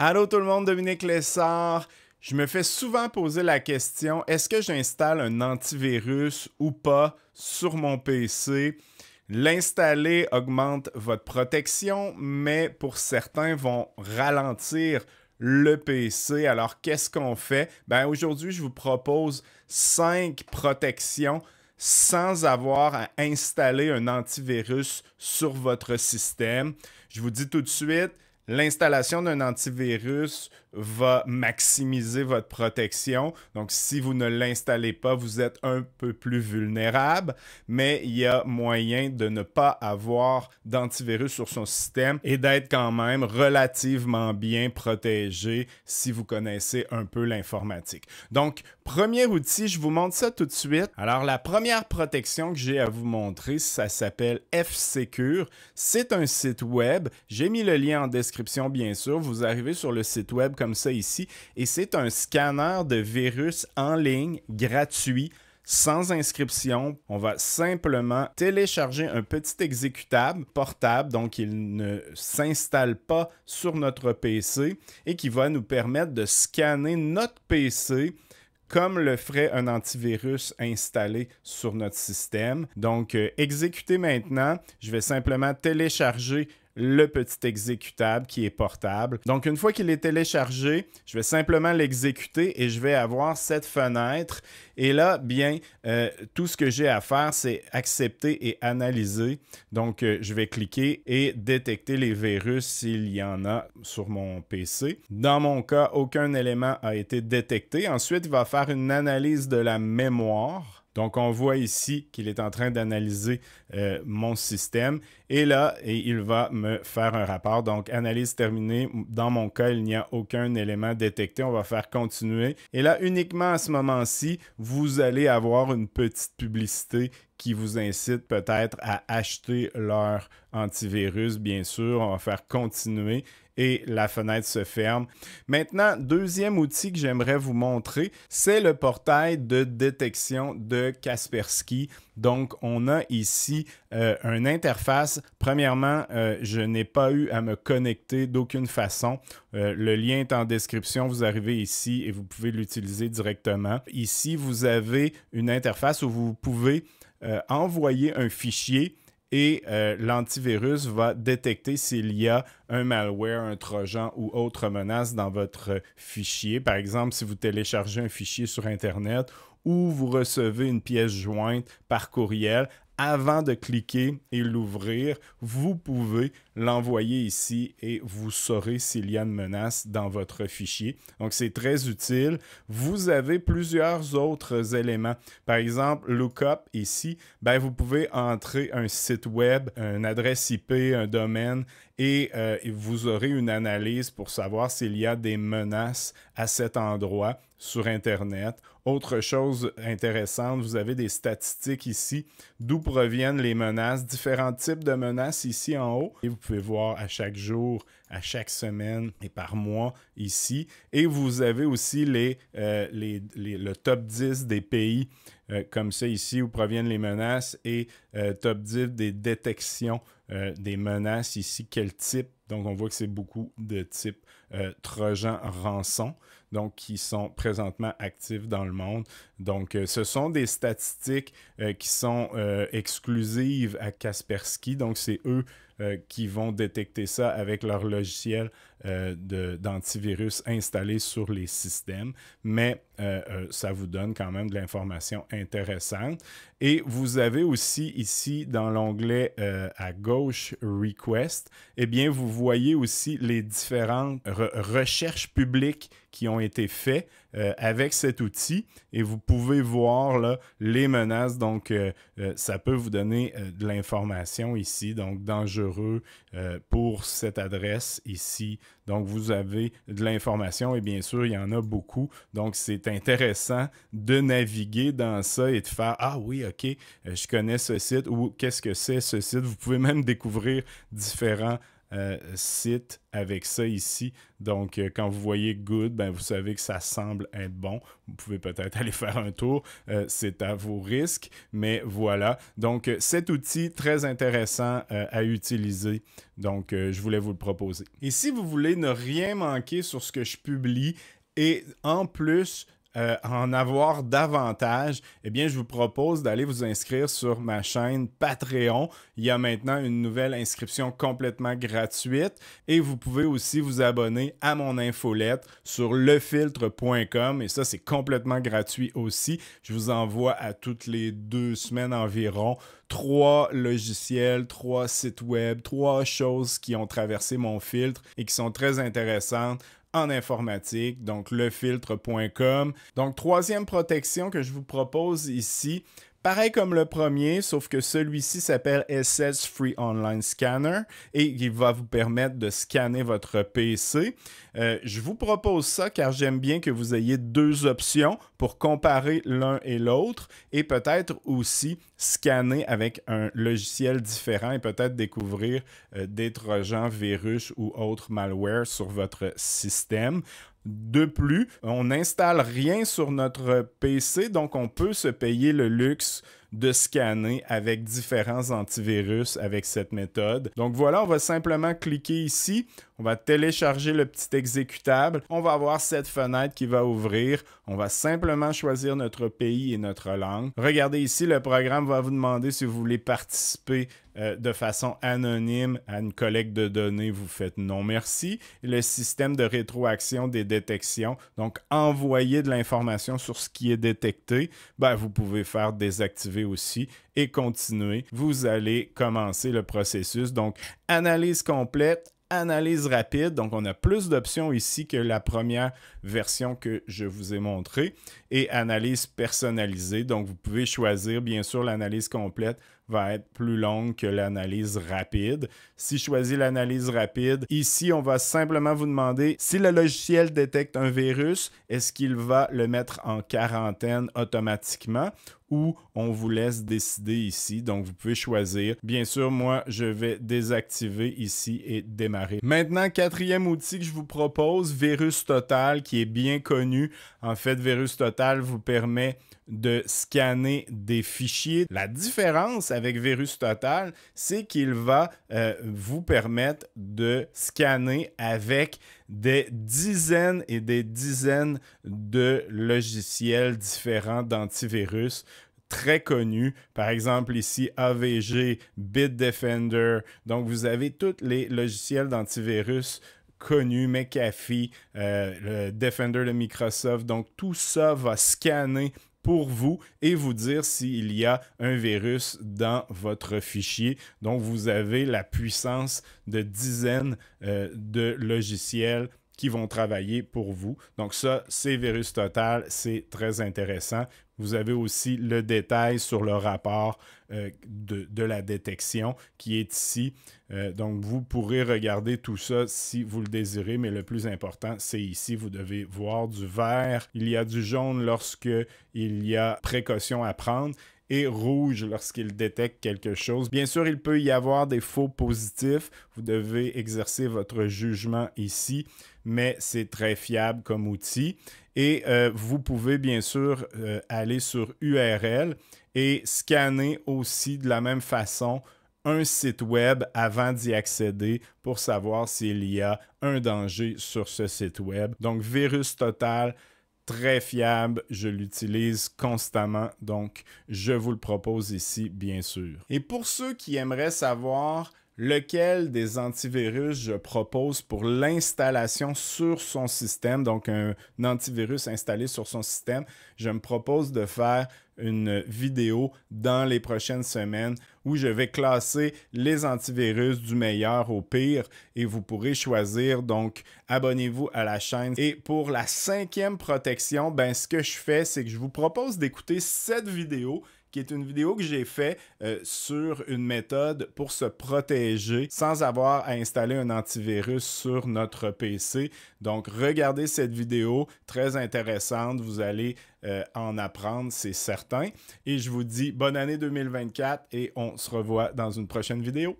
Allô tout le monde, Dominique Lessard. Je me fais souvent poser la question est-ce que j'installe un antivirus ou pas sur mon PC L'installer augmente votre protection, mais pour certains vont ralentir le PC. Alors qu'est-ce qu'on fait ben, aujourd'hui, je vous propose 5 protections sans avoir à installer un antivirus sur votre système. Je vous dis tout de suite, l'installation d'un antivirus va maximiser votre protection. Donc, si vous ne l'installez pas, vous êtes un peu plus vulnérable, mais il y a moyen de ne pas avoir d'antivirus sur son système et d'être quand même relativement bien protégé si vous connaissez un peu l'informatique. Donc, premier outil, je vous montre ça tout de suite. Alors, la première protection que j'ai à vous montrer, ça s'appelle F-Secure. C'est un site web. J'ai mis le lien en description, bien sûr. Vous arrivez sur le site web comme ça ici. Et c'est un scanner de virus en ligne, gratuit, sans inscription. On va simplement télécharger un petit exécutable portable, donc il ne s'installe pas sur notre PC et qui va nous permettre de scanner notre PC comme le ferait un antivirus installé sur notre système. Donc, euh, exécuter maintenant, je vais simplement télécharger le petit exécutable qui est portable. Donc une fois qu'il est téléchargé, je vais simplement l'exécuter et je vais avoir cette fenêtre. Et là, bien, euh, tout ce que j'ai à faire, c'est accepter et analyser. Donc euh, je vais cliquer et détecter les virus s'il y en a sur mon PC. Dans mon cas, aucun élément a été détecté. Ensuite, il va faire une analyse de la mémoire donc, on voit ici qu'il est en train d'analyser euh, mon système. Et là, il va me faire un rapport. Donc, analyse terminée. Dans mon cas, il n'y a aucun élément détecté. On va faire continuer. Et là, uniquement à ce moment-ci, vous allez avoir une petite publicité qui vous incite peut-être à acheter leur antivirus, bien sûr. On va faire continuer et la fenêtre se ferme. Maintenant, deuxième outil que j'aimerais vous montrer, c'est le portail de détection de Kaspersky. Donc, on a ici euh, une interface. Premièrement, euh, je n'ai pas eu à me connecter d'aucune façon. Euh, le lien est en description. Vous arrivez ici et vous pouvez l'utiliser directement. Ici, vous avez une interface où vous pouvez envoyer un fichier et euh, l'antivirus va détecter s'il y a un malware, un trojan ou autre menace dans votre fichier. Par exemple, si vous téléchargez un fichier sur Internet ou vous recevez une pièce jointe par courriel, avant de cliquer et l'ouvrir, vous pouvez l'envoyer ici et vous saurez s'il y a une menace dans votre fichier. Donc, c'est très utile. Vous avez plusieurs autres éléments. Par exemple, lookup ici, ben, vous pouvez entrer un site web, une adresse IP, un domaine euh, et vous aurez une analyse pour savoir s'il y a des menaces à cet endroit sur Internet. Autre chose intéressante, vous avez des statistiques ici d'où proviennent les menaces, différents types de menaces ici en haut. Et vous pouvez voir à chaque jour à chaque semaine et par mois ici. Et vous avez aussi les, euh, le top 10 des pays euh, comme ça ici où proviennent les menaces et euh, top 10 des détections des menaces ici, quel type. Donc on voit que c'est beaucoup de types Trojan rançon, donc qui sont présentement actifs dans le monde. Donc ce sont des statistiques qui sont exclusives à Kaspersky, donc c'est eux euh, qui vont détecter ça avec leur logiciel euh, d'antivirus installé sur les systèmes. Mais euh, ça vous donne quand même de l'information intéressante. Et vous avez aussi ici dans l'onglet euh, à gauche Request, eh bien vous voyez aussi les différentes recherches publiques qui ont été faites euh, avec cet outil et vous pouvez voir là, les menaces. Donc euh, ça peut vous donner de l'information ici, donc dangereux pour cette adresse ici. Donc vous avez de l'information et bien sûr il y en a beaucoup. Donc c'est intéressant de naviguer dans ça et de faire ah oui ok OK, euh, je connais ce site ou qu'est-ce que c'est ce site. Vous pouvez même découvrir différents euh, sites avec ça ici. Donc, euh, quand vous voyez good, ben, vous savez que ça semble être bon. Vous pouvez peut-être aller faire un tour. c'est à vos risques. Mais voilà. Donc, cet outil très intéressant à utiliser. Donc, je voulais vous le proposer. Et si vous voulez ne rien manquer sur ce que je publie et en plus euh, en avoir davantage, eh bien, je vous propose d'aller vous inscrire sur ma chaîne Patreon. Il y a maintenant une nouvelle inscription complètement gratuite et vous pouvez aussi vous abonner à mon infolette sur lefiltre.com et ça, c'est complètement gratuit aussi. Je vous envoie à toutes les deux semaines environ trois logiciels, trois sites web, trois choses qui ont traversé mon filtre et qui sont très intéressantes en informatique, donc lefiltre.com. Donc troisième protection que je vous propose ici, Pareil comme le premier, sauf que celui-ci s'appelle SS Free Online Scanner et il va vous permettre de scanner votre PC. Euh, je vous propose ça car j'aime bien que vous ayez deux options pour comparer l'un et l'autre et peut-être aussi scanner avec un logiciel différent et peut-être découvrir euh, des trojans, virus ou autres malware sur votre système. De plus, on n'installe rien sur notre PC, donc on peut se payer le luxe de scanner avec différents antivirus avec cette méthode. Donc voilà, on va simplement cliquer ici, on va télécharger le petit exécutable, on va avoir cette fenêtre qui va ouvrir, on va simplement choisir notre pays et notre langue. Regardez ici, le programme va vous demander si vous voulez participer euh, de façon anonyme à une collecte de données, vous faites non merci. le système de rétroaction des détections, donc envoyer de l'information sur ce qui est détecté, ben, vous pouvez faire désactiver aussi et continuer, vous allez commencer le processus. Donc, analyse complète, analyse rapide. Donc, on a plus d'options ici que la première version que je vous ai montrée. Et analyse personnalisée. Donc, vous pouvez choisir, bien sûr, l'analyse complète va être plus longue que l'analyse rapide. Si je choisis l'analyse rapide, ici, on va simplement vous demander si le logiciel détecte un virus, est-ce qu'il va le mettre en quarantaine automatiquement ou on vous laisse décider ici. Donc, vous pouvez choisir. Bien sûr, moi, je vais désactiver ici et démarrer. Maintenant, quatrième outil que je vous propose, Virus Total, qui est bien connu. En fait, Virus Total vous permet de scanner des fichiers. La différence avec Virus Total, c'est qu'il va euh, vous permettre de scanner avec des dizaines et des dizaines de logiciels différents d'antivirus très connus. Par exemple, ici, AVG, Bitdefender. Donc, vous avez tous les logiciels d'antivirus connus, McAfee, euh, le Defender de Microsoft. Donc, tout ça va scanner pour vous et vous dire s'il y a un virus dans votre fichier. Donc, vous avez la puissance de dizaines euh, de logiciels qui vont travailler pour vous. Donc ça, c'est Virus Total, c'est très intéressant. Vous avez aussi le détail sur le rapport euh, de, la détection qui est ici. Euh, donc vous pourrez regarder tout ça si vous le désirez, mais le plus important, c'est ici. Vous devez voir du vert. Il y a du jaune lorsque il y a précaution à prendre et rouge lorsqu'il détecte quelque chose. Bien sûr, il peut y avoir des faux positifs. Vous devez exercer votre jugement ici, mais c'est très fiable comme outil. Et euh, vous pouvez bien sûr euh, aller sur URL et scanner aussi de la même façon un site web avant d'y accéder pour savoir s'il y a un danger sur ce site web. Donc, virus total, très fiable, je l'utilise constamment, donc je vous le propose ici, bien sûr. Et pour ceux qui aimeraient savoir lequel des antivirus je propose pour l'installation sur son système, donc un, antivirus installé sur son système. Je me propose de faire une vidéo dans les prochaines semaines où je vais classer les antivirus du meilleur au pire et vous pourrez choisir. Donc, abonnez-vous à la chaîne. Et pour la cinquième protection, ben, ce que je fais, c'est que je vous propose d'écouter cette vidéo qui est une vidéo que j'ai fait euh, sur une méthode pour se protéger sans avoir à installer un antivirus sur notre PC. Donc, regardez cette vidéo, très intéressante. Vous allez euh, en apprendre, c'est certain. Et je vous dis bonne année 2024 et on se revoit dans une prochaine vidéo.